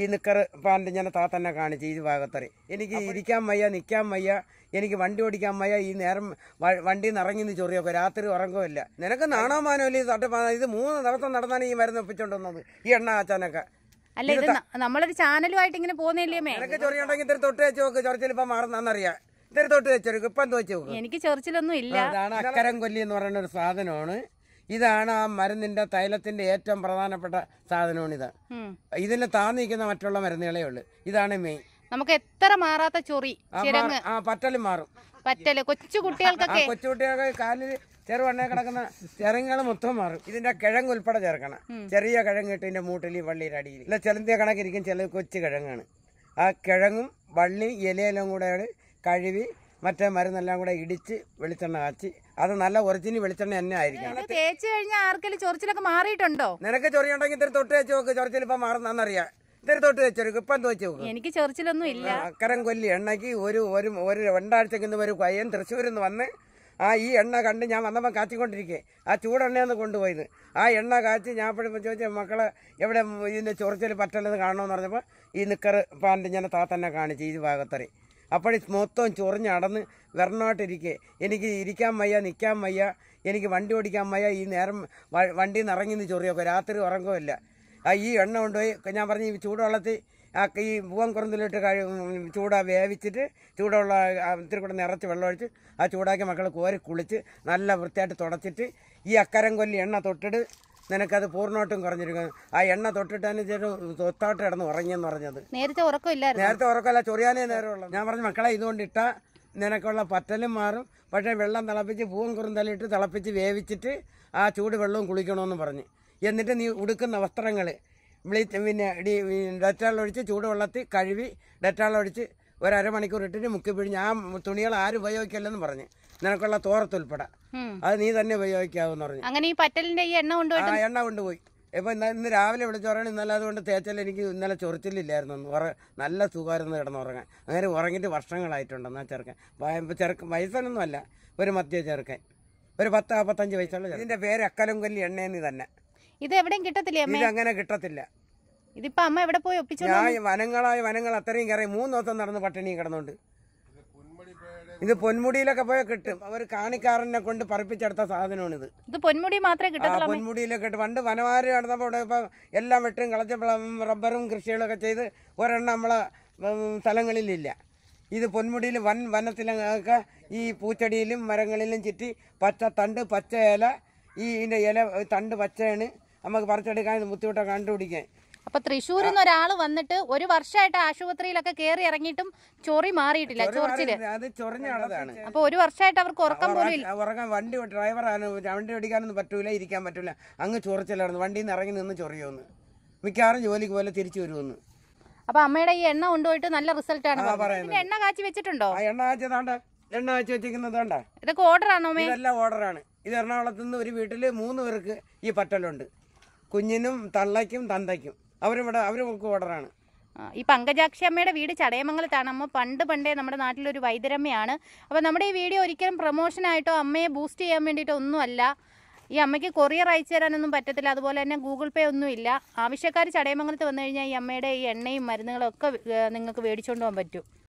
ഈ നിക്കർ പാൻറ് ഞാൻ താത്തന്നെ കാണിച്ചു ഈ ഭാഗത്തറി എനിക്ക് ഇരിക്കാൻ വയ്യ നിൽക്കാൻ വയ്യ എനിക്ക് വണ്ടി ഓടിക്കാൻ വയ്യ ഈ നേരം വണ്ടി നിറങ്ങി നിന്ന് ചൊറിയൊക്കെ രാത്രി ഉറങ്ങുമില്ല നിനക്ക് നാണോമാനമില്ല ഈ തട്ട് ഇത് മൂന്ന് ദിവസം നടന്നാണ് ഈ മരുന്ന് ഒപ്പിച്ചോണ്ടുവന്നത് ഈ എണ്ണ ആച്ചാനൊക്കെ അല്ല ഇത് നമ്മളൊരു ചാനലുമായിട്ട് ഇങ്ങനെ പോകുന്നില്ലേ നിനക്ക് ചൊറിയുണ്ടെങ്കിൽ ഇത്തിരി തൊട്ട് വെച്ച് നോക്ക് ചൊറിച്ചിൽ ഇപ്പം മാറുന്നറിയാം ഇത്തിരി തൊട്ട് വെച്ചോക്ക് ഇപ്പം വെച്ച് നോക്കും എനിക്ക് ചൊറിച്ചിലൊന്നും ഇല്ല അതാണ് അക്കരം കൊല്ലി എന്ന് പറയുന്ന ഒരു സാധനമാണ് ഇതാണ് ആ മരുന്നിന്റെ തൈലത്തിന്റെ ഏറ്റവും പ്രധാനപ്പെട്ട സാധനമാണ് ഇത് ഇതിന് താന്നിരിക്കുന്ന മറ്റുള്ള മരുന്നുകളേ ഉള്ളൂ ഇതാണ് മെയിൻ നമുക്ക് എത്ര മാറാത്ത ചൊറി ആ പറ്റല് മാറും പറ്റല് കൊച്ചു കുട്ടികൾക്കൊക്കെ കൊച്ചുകുട്ടികൾക്ക് കാലിൽ ചെറുവണ്ണേ കിടക്കുന്ന ചെറുങ്ങൾ മൊത്തം മാറും ഇതിന്റെ കിഴങ്ങ് ഉൾപ്പെടെ ചേർക്കണം ചെറിയ കിഴങ്ങ് ഇട്ട് ഇതിന്റെ മൂട്ടിൽ വള്ളിയുടെ അടിയിൽ അല്ല ചെലന്തിയ കണക്കിരിക്കും ചില കൊച്ചു കിഴങ്ങാണ് ആ കിഴങ്ങും വള്ളി ഇലയിലും കൂടെയാണ് കഴുകി മറ്റേ മരുന്നെല്ലാം കൂടെ ഇടിച്ച് വെളിച്ചെണ്ണ കാച്ചി അത് നല്ല ഒറിജിനൽ വെളിച്ചെണ്ണ തന്നെ ആയിരിക്കും തേച്ച് കഴിഞ്ഞാൽ ആർക്കെങ്കിലും ചൊറിച്ചിലൊക്കെ മാറിയിട്ടുണ്ടോ നിനക്ക് ചൊറിയുണ്ടെങ്കിൽ ഇത്തിരി തൊട്ട് വെച്ച് നോക്ക് ചൊറിച്ചിൽ ഇപ്പം മാറുന്നറിയാം ഇത്തിരി തൊട്ട് വെച്ചെടുക്കും ഇപ്പം തോച്ച് നോക്കും എനിക്ക് ചൊറിച്ചിലൊന്നും ഇല്ല അക്കരം കൊല്ലി എണ്ണയ്ക്ക് ഒരു ഒരു ഒരു രണ്ടാഴ്ചക്ക് ഇന്ന് ഒരു പയ്യൻ തൃശ്ശൂരിൽ നിന്ന് വന്ന് ആ ഈ എണ്ണ കണ്ട് ഞാൻ വന്നപ്പോൾ കാച്ചിക്കൊണ്ടിരിക്കേ ആ ചൂടെണ്ണയെന്ന് കൊണ്ടുപോയത് ആ എണ്ണ കാച്ചി ഞാൻ അപ്പോഴും ചോദിച്ച മക്കളെ എവിടെ ഇതിൻ്റെ ചൊറിച്ചിൽ പറ്റല്ലത് കാണണമെന്ന് പറഞ്ഞപ്പോൾ ഈ നിക്കർ പാൻ്റ് ഞാൻ താത്തന്നെ കാണിച്ചു ഈ ഭാഗത്തറി അപ്പോഴേ മൊത്തം ചൊറിഞ്ഞടന്ന് വരണമായിട്ടിരിക്കെ എനിക്ക് ഇരിക്കാൻ വയ്യ നിൽക്കാൻ വയ്യ എനിക്ക് വണ്ടി ഓടിക്കാൻ വയ്യ ഈ നേരം വണ്ടി നിന്ന് ഇറങ്ങി നിന്ന് ചൊറിയൊക്കെ രാത്രി ഉറങ്ങുമില്ല ആ ഈ എണ്ണ കൊണ്ടുപോയി ഞാൻ പറഞ്ഞ് ഈ ചൂടുവെള്ളത്തിൽ ആ ഈ പൂവൻ കുറന്നിലിട്ട് കഴി ചൂടാ വേവിച്ചിട്ട് ചൂടുള്ള ഇത്തിരി കൂടെ നിറച്ച് വെള്ളമൊഴിച്ച് ആ ചൂടാക്കി മക്കൾ കോരി കുളിച്ച് നല്ല വൃത്തിയായിട്ട് തുടച്ചിട്ട് ഈ അക്കരം കൊല്ലി എണ്ണ തൊട്ടിട്ട് നിനക്കത് പൂർണ്ണമായിട്ടും കുറഞ്ഞിരിക്കും ആ എണ്ണ തൊട്ടിട്ടതിന് ശേഷം തൊത്തായിട്ട് കിടന്ന് ഉറങ്ങിയെന്ന് പറഞ്ഞത് നേരത്തെ ഉറക്കമില്ല നേരത്തെ ഉറക്കമല്ല ചൊറിയാനേ നേരമുള്ളൂ ഞാൻ പറഞ്ഞു മക്കളെ ഇതുകൊണ്ട് ഇട്ട നിനക്കുള്ള പറ്റലും മാറും പക്ഷേ വെള്ളം തിളപ്പിച്ച് പൂവും തലയിട്ട് തിളപ്പിച്ച് വേവിച്ചിട്ട് ആ ചൂട് വെള്ളവും കുളിക്കണമെന്ന് പറഞ്ഞു എന്നിട്ട് നീ ഉടുക്കുന്ന വസ്ത്രങ്ങൾ വിളി പിന്നെ ഡെറ്റാളൊഴിച്ച് ചൂടുവെള്ളത്തിൽ കഴുകി ഡെറ്റാളൊഴിച്ച് ഒരമണിക്കൂർ ഇട്ടിട്ട് മുക്കി പിഴിഞ്ഞ് ആ തുണികൾ ആരും ഉപയോഗിക്കല്ലെന്ന് പറഞ്ഞു നിനക്കുള്ള തോരത്തുൾപ്പെടെ അത് നീ തന്നെ ഉപയോഗിക്കാവെന്ന് പറഞ്ഞു അങ്ങനെ ഈ പറ്റലിന്റെ ഈ എണ്ണ കൊണ്ട് ആ എണ്ണ കൊണ്ടുപോയി ഇപ്പൊ ഇന്ന് രാവിലെ വിളിച്ചു ഇന്നലെ അതുകൊണ്ട് തേച്ചാൽ എനിക്ക് ഇന്നലെ ചൊറിച്ചിലില്ലായിരുന്നു നല്ല സുഖമായിരുന്നു കിടന്നുറങ്ങാൻ അങ്ങനെ ഉറങ്ങിയിട്ട് വർഷങ്ങളായിട്ടുണ്ടെന്നാ ചെറുക്കൻ ചെറുക്കൻ വയസ്സനൊന്നും അല്ല ഒരു മധ്യ ചെറുക്കൻ ഒരു പത്ത് നാൽപ്പത്തഞ്ച് വയസ്സുള്ള ഇതിന്റെ പേര് അക്കലും കൊല്ലി എണ്ണയെന്ന് തന്നെ ഇത് എവിടെയും കിട്ടത്തില്ല ഇത് അങ്ങനെ കിട്ടത്തില്ല ഇതിപ്പോ അമ്മ എവിടെ പോയി ഒപ്പിച്ചു ഞാൻ വനങ്ങളായ വനങ്ങൾ അത്രയും കയറി മൂന്ന് ദിവസം നടന്ന് പട്ടിണിയും കിടന്നുണ്ട് ഇത് പൊന്മുടിയിലൊക്കെ പോയാൽ കിട്ടും അവർ കാണിക്കാരനെ കൊണ്ട് പറപ്പിച്ചെടുത്ത സാധനമാണ് ഇത് ഇത് പൊന്മുടി മാത്രമേ കിട്ടും പൊന്മുടിയിലൊക്കെ കിട്ടും പണ്ട് വനവാരി നടന്നപ്പോൾ ഇവിടെ ഇപ്പം എല്ലാം വെട്ടും കളച്ച റബ്ബറും കൃഷികളൊക്കെ ചെയ്ത് ഒരെണ്ണം നമ്മളെ സ്ഥലങ്ങളിലില്ല ഇത് പൊന്മുടിയിൽ വൻ വനത്തിലൊക്കെ ഈ പൂച്ചെടിയിലും മരങ്ങളിലും ചുറ്റി പച്ച തണ്ട് പച്ച ഇല ഈ ഇതിൻ്റെ ഇല തണ്ട് പച്ചയാണ് നമുക്ക് പറിച്ചെടുക്കാൻ ബുദ്ധിമുട്ടൊക്കെ കണ്ടുപിടിക്കാൻ അപ്പൊ തൃശ്ശൂർ നിന്ന് ഒരാൾ വന്നിട്ട് ഒരു വർഷമായിട്ട് ആശുപത്രിയിലൊക്കെ കയറി ഇറങ്ങിയിട്ടും ചൊറി മാറിയിട്ടില്ല ചൊറിച്ചില് അപ്പൊ ഒരു വർഷമായിട്ട് അവർക്ക് ഉറക്കം പോലും ഇല്ല ഉറക്കം വണ്ടി ഡ്രൈവറാണ് വണ്ടി ഓടിക്കാനൊന്നും പറ്റൂല ഇരിക്കാൻ പറ്റൂല അങ്ങ് ചൊറിച്ചിലായിരുന്നു വണ്ടിയിൽ ഇറങ്ങി നിന്ന് ചൊറിയോന്ന് മിക്കവാറും ജോലിക്ക് പോലെ തിരിച്ചു വരുമെന്ന് അപ്പൊ അമ്മയുടെ ഈ എണ്ണ കൊണ്ടുപോയിട്ട് നല്ല റിസൾട്ട് ആണ് എണ്ണ കാച്ചി വെച്ചിട്ടുണ്ടോ എണ്ണ കാച്ചതാണ്ട് എണ്ണ കാച്ചി വെച്ചിരിക്കുന്നത് ഇതൊക്കെ ഓർഡർ ആണോ ഇതെല്ലാം ആണ് ഇത് എറണാകുളത്ത് നിന്ന് ഒരു വീട്ടില് മൂന്ന് പേർക്ക് ഈ പറ്റലുണ്ട് കുഞ്ഞിനും തള്ളയ്ക്കും തന്തയ്ക്കും അവരിവിടെ അവർ ഓർഡറാണ് ഈ പങ്കജാക്ഷി അമ്മയുടെ വീട് ചടയമംഗലത്താണ് അമ്മ പണ്ട് പണ്ടേ നമ്മുടെ നാട്ടിലൊരു വൈദ്യരമ്മയാണ് അപ്പോൾ നമ്മുടെ ഈ വീഡിയോ ഒരിക്കലും പ്രൊമോഷനായിട്ടോ അമ്മയെ ബൂസ്റ്റ് ചെയ്യാൻ വേണ്ടിയിട്ടോ ഒന്നുമല്ല ഈ അമ്മയ്ക്ക് കൊറിയർ അയച്ചു തരാനൊന്നും പറ്റത്തില്ല അതുപോലെ തന്നെ ഗൂഗിൾ പേ ഒന്നുമില്ല ആവശ്യക്കാർ ചടയമംഗലത്ത് വന്നു കഴിഞ്ഞാൽ ഈ അമ്മയുടെ ഈ എണ്ണയും മരുന്നുകളൊക്കെ നിങ്ങൾക്ക് മേടിച്ചുകൊണ്ട് പോകാൻ പറ്റും